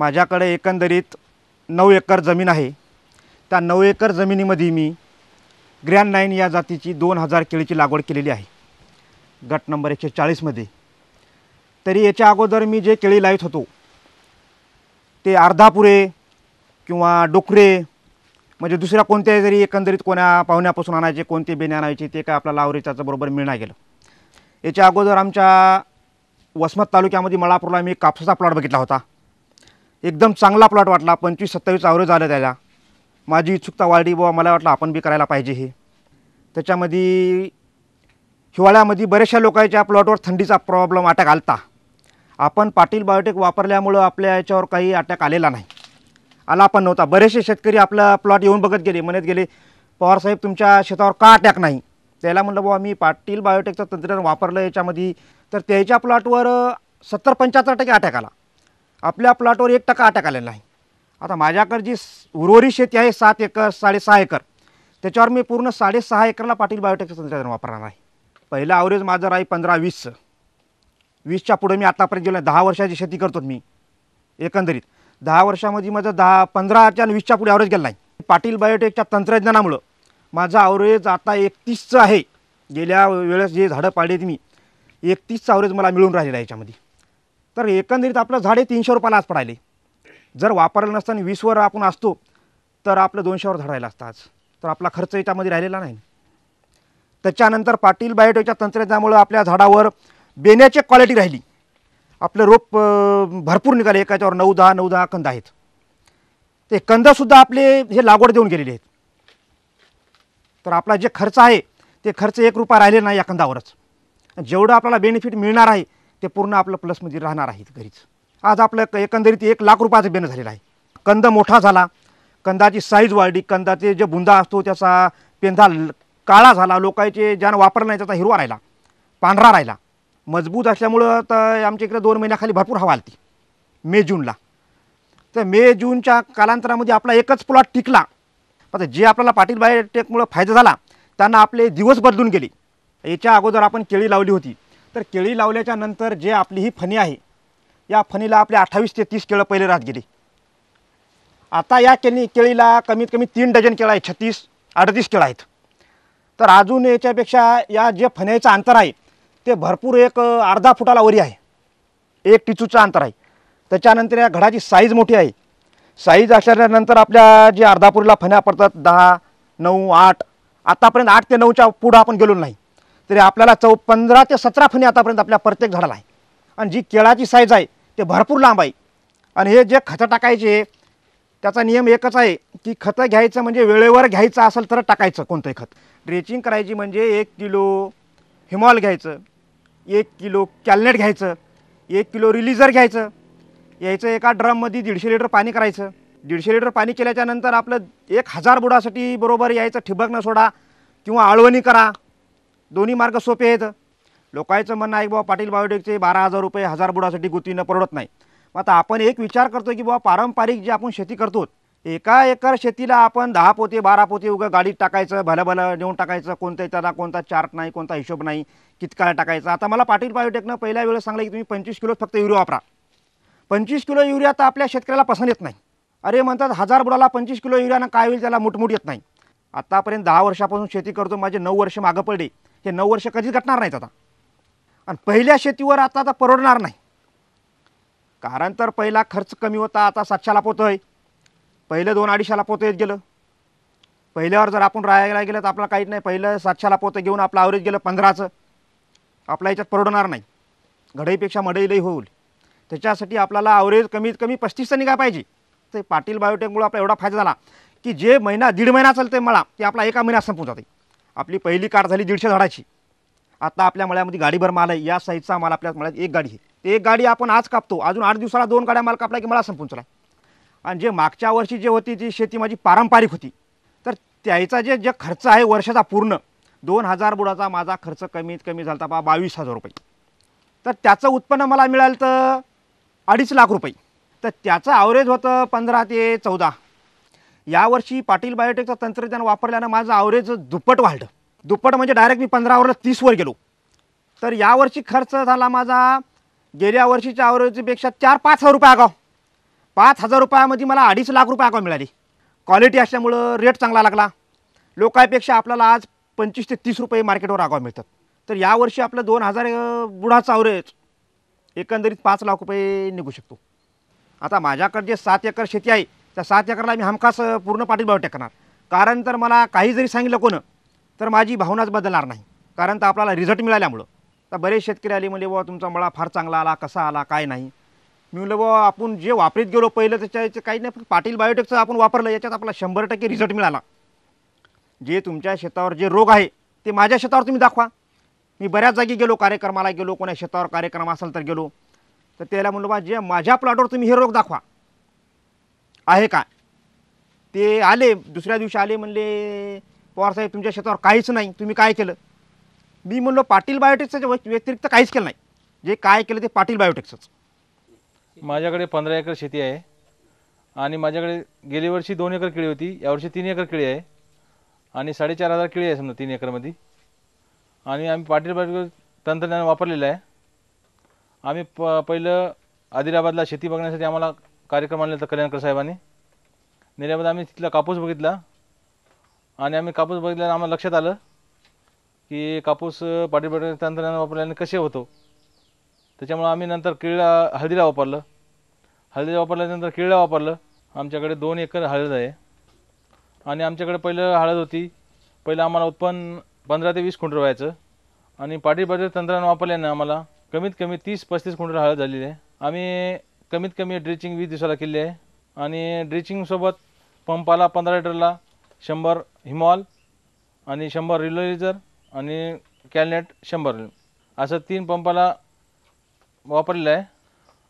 माझ्याकडे एकंदरीत नऊ एकर जमीन आहे त्या नऊ एकर जमिनीमध्ये मी ग्रँड नाईन या जातीची दोन हजार केळीची लागवड केलेली आहे गट नंबर एकशे चाळीसमध्ये तरी याच्या अगोदर मी जे केळी लावत होतो ते अर्धापुरे किंवा डोकरे म्हणजे दुसऱ्या कोणत्याही जरी एकंदरीत कोणा पाहुण्यापासून आणायचे कोणते बेने आणायचे ते काय आपल्याला आवरेच्याचं बरोबर मिळणार गेलं याच्या अगोदर आमच्या वसमत तालुक्यामध्ये मळापूरला मी कापसाचा प्लॉट बघितला होता एकदम चांगला प्लॉट वाटला पंचवीस सत्तावीस आवरे झालं त्याला माझी इच्छुकता वाढली बाबा मला वाटलं आपण बी करायला पाहिजे हे त्याच्यामध्ये हिवाळ्यामध्ये बऱ्याचशा लोकांच्या प्लॉटवर थंडीचा प्रॉब्लेम अटॅक आलता आपण पाटील बायोटेक वापरल्यामुळं आपल्या याच्यावर काही अटॅक आलेला नाही आला पण नव्हता बरेचसे शेतकरी आपला प्लॉट येऊन बघत गेले म्हणत गेले पवारसाहेब तुमच्या शेतावर का अटॅक नाही त्याला म्हणलं बाबा मी पाटील बायोटेकचं तंत्रज्ञान वापरलं याच्यामध्ये तर त्याच्या प्लॉटवर सत्तर पंच्याहत्तर टक्के अटॅक आला आपल्या प्लॉटवर एक टक्का अटॅक आलेला आहे आता माझ्याकडे जी उर्वरित शेती आहे सात एकर साडेसहा एकर त्याच्यावर मी पूर्ण साडेसहा एकरला पाटील बायोटेकचं तंत्रज्ञान वापरणार आहे पहिलं आवरेज माझं राही पंधरा वीसचं वीसच्या पुढे मी आतापर्यंत गेलो दहा वर्षाची शेती करतो मी एकंदरीत दहा वर्षामध्ये माझं दहा पंधराच्या आणि वीसच्या पुढे आवरेज गेला नाही पाटील बायोटेकच्या तंत्रज्ञानामुळं माझं ॲव्हरेज आता एकतीसचं आहे गेल्या वेळेस जे झाडं पाडलेत मी एकतीसचं आवरेज मला मिळून राहिलेला आहे याच्यामध्ये तर एकंदरीत आपलं झाडे तीनशे रुपयाला आज पडायले जर वापरलं नसताना वीसवर आपण असतो तर आपलं दोनशेवर झाड राहिलं असतं आज तर आपला खर्च याच्यामध्ये राहिलेला नाही त्याच्यानंतर पाटील बायोटेकच्या तंत्रज्ञानामुळं आपल्या झाडावर बेण्याची क्वालिटी राहिली आपलं रोप भरपूर निघाले एकाच्यावर नऊ दहा नऊ दहा कंद आहेत ते कंदसुद्धा आपले हे लागवड देऊन गेलेले आहेत तर आपला जे खर्च आहे ते खर्च एक रुपया राहिले नाही या कंदावरच जेवढं आपल्याला बेनिफिट मिळणार आहे ते पूर्ण आपलं प्लसमध्ये राहणार आहेत घरीच आज आपलं एकंदरीत एक लाख रुपयाचं बेन झालेलं आहे कंद मोठा झाला कंदाची साईज वाढली कंदाचे जे बुंदा असतो त्याचा पेंधा काळा झाला लोकांचे ज्यानं वापरला नाही त्याचा हिरवा राहिला पांढरा राहिला मजबूत असल्यामुळं तर आमच्या इकडे दोन महिन्याखाली भरपूर हवा आलती मे जूनला तर मे जूनच्या कालांतरामध्ये आपला एकच प्लॉट टिकला आता जे आपल्याला पाटील बायोटेकमुळं फायदा झाला त्यांना आपले दिवस बदलून गेले याच्या अगोदर आपण केळी लावली होती तर केळी लावल्याच्या नंतर जे आपली ही फणी आहे या फणीला आपली अठ्ठावीस ते तीस केळं पहिले राहत गेली आता या केळी केळीला कमीत कमी तीन डझन केळं आहे छत्तीस अडतीस केळं आहेत तर अजून याच्यापेक्षा या जे फन्याचं अंतर आहे ते भरपूर एक अर्धा फुटाला वरी आहे एक टिचूचं अंतर आहे त्याच्यानंतर या घडाची साईज मोठी आहे साईज असल्यानंतर आपल्या जे अर्धापुरीला फण्या पडतात दहा नऊ आठ आतापर्यंत आठ ते नऊच्या पुढं आपण गेलो नाही तरी आपल्याला चौ पंधरा ते सतरा फुनी आतापर्यंत आपल्या प्रत्येक झाडाला आहे आणि जी केळाची साईज आहे ते भरपूर लांब आहे आणि हे जे खतं टाकायचे त्याचा नियम एकच आहे की खतं घ्यायचं म्हणजे वेळेवर घ्यायचं असेल तर टाकायचं कोणतंही खत ड्रेचिंग करायची म्हणजे एक किलो हिमॉल घ्यायचं एक किलो कॅलनेट घ्यायचं एक किलो रिलीजर घ्यायचं यायचं एका ड्रममध्ये दीडशे लिटर पाणी करायचं दीडशे लिटर पाणी केल्याच्यानंतर आपलं एक हजार बुडासाठी बरोबर यायचं ठिबक न सोडा किंवा आळवणी करा दोन्ही मार्ग सोपे आहेत लोकांचं म्हणणं आहे की बाबा पाटील बायोटेकचे बारा हजार रुपये हजार बुडासाठी गुतीनं परवडत नाही मग आता आपण एक विचार करतो की बाबा पारंपरिक जे आपण शेती करतो एका एकर शेतीला आपण दहा पोते बारा पोते उगं गाडीत टाकायचं भलं भलं नेऊन टाकायचं कोणत्या त्याला कोणता चार्ट नाही कोणता हिशोब नाही कितकाला टाकायचा आता मला पाटील बायोटेकनं पहिल्या वेळेस सांगलं की तुम्ही पंचवीस किलो फक्त युरिया वापरा पंचवीस किलो युरिया तर आपल्या शेतकऱ्याला पसंत येत नाही अरे म्हणतात हजार बुडाला पंचवीस किलो युरियानं काय होईल त्याला मुठमुठ येत नाही आतापर्यंत दहा वर्षापासून शेती करतो माझे नऊ वर्ष मागं पडले हे नऊ वर्ष कधीच घटणार नाहीत आता आणि पहिल्या शेतीवर आता आता परवडणार नाही कारण तर पहिला खर्च कमी होता आता सातशाला पोतं आहे पहिलं दोन अडीचशेला पोतं येत गेलं पहिल्यावर जर आपण राहायला गेलं तर आपल्याला काहीच नाही पहिलं सातशाला पोतं घेऊन आपलं आवरेज गेलं पंधराचं आपल्या याच्यात परवडणार नाही घडईपेक्षा मडईलही होईल त्याच्यासाठी आपल्याला आवरेज कमीत कमी पस्तीसचं निघा पाहिजे ते पाटील बायोटेकमुळं आपला एवढा फायदा झाला की जे महिना दीड महिना चालते मळा ते आपला एका महिन्यात संपून जाते आपली पहिली कार झाली दीडशे झाडाची आता आपल्या मळ्यामध्ये गाडीभर माल आहे या साईजचा माल आपल्या मळ्यात एक गाडी आहे एक गाडी आपण आज कापतो अजून आठ दिवसाला दोन गाड्या माल कापला की मला संपून चला आणि जे मागच्या वर्षी जे होती जी शेती माझी पारंपरिक होती तर त्याचा जे जे खर्च आहे वर्षाचा पूर्ण दोन हजार बुडाचा माझा खर्च कमीत कमी झाला बा बावीस हजार रुपये तर त्याचं उत्पन्न मला मिळालं तर अडीच लाख रुपये तर त्याचं ॲव्हरेज होतं पंधरा ते चौदा यावर्षी पाटील बायोटेकचं तंत्रज्ञान वापरल्यानं माझं आवरेज दुप्पट वाढलं दुप्पट म्हणजे डायरेक्ट मी पंधरावरला तीसवर गेलो तर यावर्षी खर्च झाला माझा गेल्या वर्षीच्या आवरेजपेक्षा चार पाच हजार रुपये आगाव पाच हजार रुपयामध्ये मला अडीच लाख रुपये आगाव मिळाली क्वालिटी असल्यामुळं रेट चांगला लागला लोकांपेक्षा आपल्याला आज पंचवीस ते तीस रुपये मार्केटवर आगाव मिळतात तर यावर्षी आपलं दोन हजार बुढाचा आवरेज एकंदरीत पाच लाख रुपये निघू शकतो आता माझ्याकडे जे सात एकर शेती आहे त्या सात एकरला मी हमखास पूर्ण बायोटेक टेकणार कारण तर मला काही जरी सांगितलं कोण तर माझी भावनाच बदलणार नाही कारण तर आपल्याला रिझल्ट मिळाल्यामुळं तर बरेच शेतकरी आले म्हणजे बाबा तुमचा मळा फार चांगला आला कसा आला काय नाही मी म्हणलं बाबा आपण जे वापरीत गेलो पहिलं त्याच्या काही नाही पाटील बायोटेकचं आपण वापरलं याच्यात आपला शंभर टक्के रिझल्ट मिळाला जे तुमच्या शेतावर जे रोग आहे ते माझ्या शेतावर तुम्ही दाखवा मी बऱ्याच जागी गेलो कार्यक्रमाला गेलो कोणा शेतावर कार्यक्रम असेल तर गेलो तर त्याला म्हणलं बा जे माझ्या प्लॉटवर तुम्ही हे रोग दाखवा आहे का ते आले दुसऱ्या दिवशी आले म्हणले पवारसाहेब तुमच्या शेतावर काहीच नाही तुम्ही काय केलं मी म्हणलो पाटील बायोटेक्सच्या व्यतिरिक्त काहीच केलं नाही जे काय केलं ते पाटील बायोटेक्सच माझ्याकडे पंधरा एकर शेती आहे आणि माझ्याकडे गेल्या वर्षी दोन एकर केळी होती यावर्षी तीन एकर केळी आहे आणि साडेचार हजार केळी आहे समजा तीन एकरमध्ये आणि आम्ही पाटील बायोटेक तंत्रज्ञान वापरलेलं आहे आम्ही प पहिलं आदिलाबादला शेती बघण्यासाठी आम्हाला कार्यक्रम आणला होता कल्याणकर साहेबांनी नेल्यामध्ये आम्ही तिथला कापूस बघितला आणि आम्ही कापूस बघितल्यानं आम्हाला लक्षात आलं की कापूस पाठीपाठी तंत्रज्ञान वापरल्याने कसे होतो त्याच्यामुळं आम्ही नंतर केळीला हळदीला वापरलं हळदीला वापरल्यानंतर केळीला वापरलं आमच्याकडे दोन एकर हळद आहे आणि आमच्याकडे पहिलं हळद होती पहिलं आम्हाला उत्पन्न पंधरा ते वीस क्विंटल व्हायचं आणि पाठीपाठी तंत्रज्ञान वापरल्यानं आम्हाला कमीत कमी तीस पस्तीस क्विंटल हळद झालेली आहे आम्ही कमीत कमी ड्रिचिंग वीस दिवसाला केली आहे आणि ड्रिचिंगसोबत पंपाला पंधरा लिटरला शंभर हिमॉल आणि शंभर रिलोलिजर आणि कॅलनेट शंभर असं तीन पंपाला वापरलेलं आहे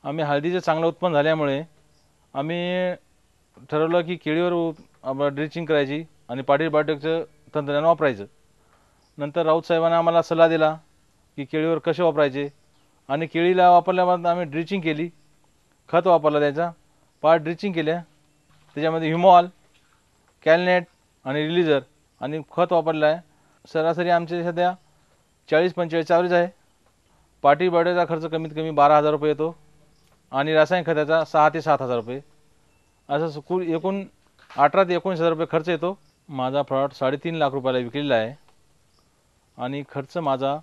आम्ही हळदीचं चांगलं उत्पन्न झाल्यामुळे आम्ही ठरवलं की केळीवर ड्रिचिंग करायची आणि पाटील बायोटेकचं तंत्रज्ञान वापरायचं नंतर राऊत साहेबांना आम्हाला सल्ला दिला की केळीवर कसे वापरायचे आणि केळीला वापरल्याबद्दल आम्ही ड्रिचिंग केली खत वापरला त्याचा पार्ट ड्रिचिंग केल्या त्याच्यामध्ये हिमॉल कॅलनेट आणि रिलीजर आणि खत वापरलं आहे सरासरी आमचे सध्या चाळीस पंचेचाळीस ॲव्हरेज आहे पाटी बॉडीचा खर्च कमीत कमी बारा हजार रुपये येतो आणि रासायनिक खताचा सहा ते सात हजार रुपये असं कुल एकूण अठरा ते एकोणीस हजार रुपये खर्च येतो माझा प्लॉट साडेतीन लाख रुपयाला विकलेला आहे आणि खर्च माझा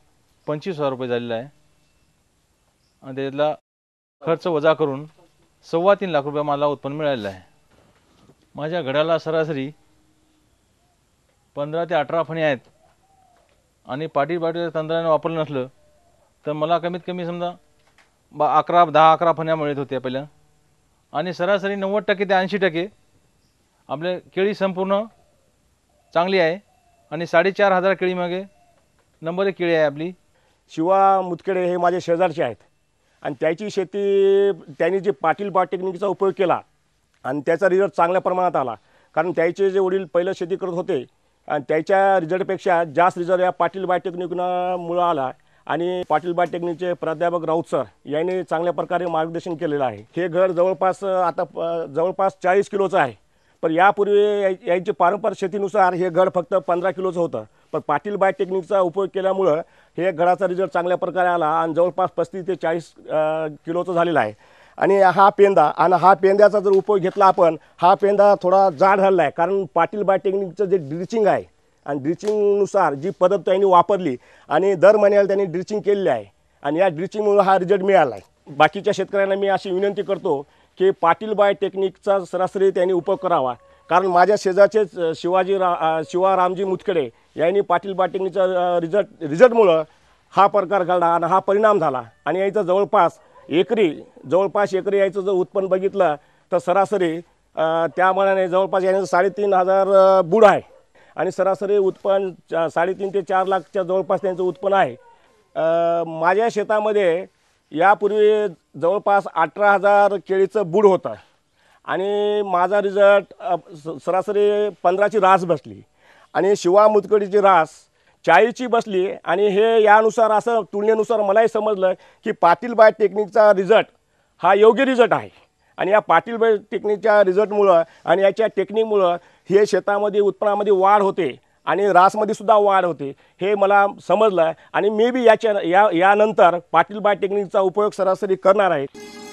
पंचवीस हजार रुपये झालेला आहे आणि त्याला खर्च वजा करून सव्वा तीन लाख रुपये मला उत्पन्न मिळालेलं आहे माझ्या घड्याला सरासरी पंधरा ते अठरा फणी आहेत आणि पाटील तंत्राने वापरलं नसलं तर मला कमीत कमी समजा बा अकरा दहा अकरा फण्या मिळत होत्या पहिल्या आणि सरासरी नव्वद टक्के ते ऐंशी टक्के आपले केळी संपूर्ण चांगली आहे आणि साडेचार हजार केळीमागे नंबर एक केळी आहे आपली शिवा मुतखेडे हे माझे शेजारचे आहेत आणि त्याची शेती त्यांनी जे पाटील बायोटेक्निकचा टेक्निकचा उपयोग केला आणि त्याचा रिझल्ट चांगल्या प्रमाणात आला कारण त्याचे जे वडील पहिलं शेती करत होते आणि त्याच्या रिझल्टपेक्षा जास्त रिझल्ट या पाटील बा मुळं आला आणि पाटील बायोटेक्निकचे टेक्निकचे प्राध्यापक राऊत सर यांनी चांगल्या प्रकारे मार्गदर्शन केलेलं आहे हे घर जवळपास आता जवळपास चाळीस किलोचं आहे पण यापूर्वी यांची पारंपरिक शेतीनुसार हे घर फक्त पंधरा किलोचं होतं पण पाटील बायोटेक्निकचा उपयोग केल्यामुळं हे घडाचा रिझल्ट चांगल्या प्रकारे आला आणि जवळपास पस्तीस ते चाळीस किलोचा झालेला आहे आणि हा पेंदा आणि हा पेंद्याचा जर उपयोग घेतला आपण हा पेंदा थोडा जाड झालेला आहे कारण पाटील बायोटेक्निकचं जे ड्रिचिंग आहे आणि ड्रिचिंगनुसार जी पद्धत त्यांनी वापरली आणि दर महिन्याला त्यांनी ड्रिचिंग केलेली आहे आणि या ड्रिचिंगमुळे हा रिझल्ट मिळाला आहे बाकीच्या शेतकऱ्यांना मी अशी विनंती करतो की पाटील बायोटेक्निकचा सरासरी त्यांनी उपयोग करावा कारण माझ्या शेजारचेच शिवाजी रा शिवा रामजी मुतकडे यांनी पाटील बाटिंगचा रिझल्ट रिझल्टमुळं हा प्रकार घडला आणि हा परिणाम झाला आणि यायचं जवळपास एकरी जवळपास एकरी यायचं जर उत्पन्न बघितलं तर सरासरी त्या मनाने जवळपास यायचं साडेतीन हजार बुड आहे आणि सरासरी उत्पन्न साडेतीन ते चार लाखच्या जवळपास त्यांचं उत्पन्न आहे माझ्या शेतामध्ये यापूर्वी जवळपास अठरा हजार केळीचं बुड होतं आणि माझा रिझल्ट सरासरी पंधराची रास बसली आणि शिवा मुतकडीची रास चाळीची बसली आणि हे यानुसार असं तुलनेनुसार मलाही समजलं की पाटीलबाय टेक्निकचा रिझल्ट हा योग्य रिझल्ट आहे आणि या पाटीलबाय टेक्निकच्या रिझल्टमुळं आणि याच्या टेक्निकमुळं हे शेतामध्ये उत्पन्नामध्ये वाढ होते आणि रासमध्ये सुद्धा वाढ होते हे मला समजलं आणि मे बी याच्या या यानंतर पाटीलबाय टेक्निकचा उपयोग सरासरी करणार आहे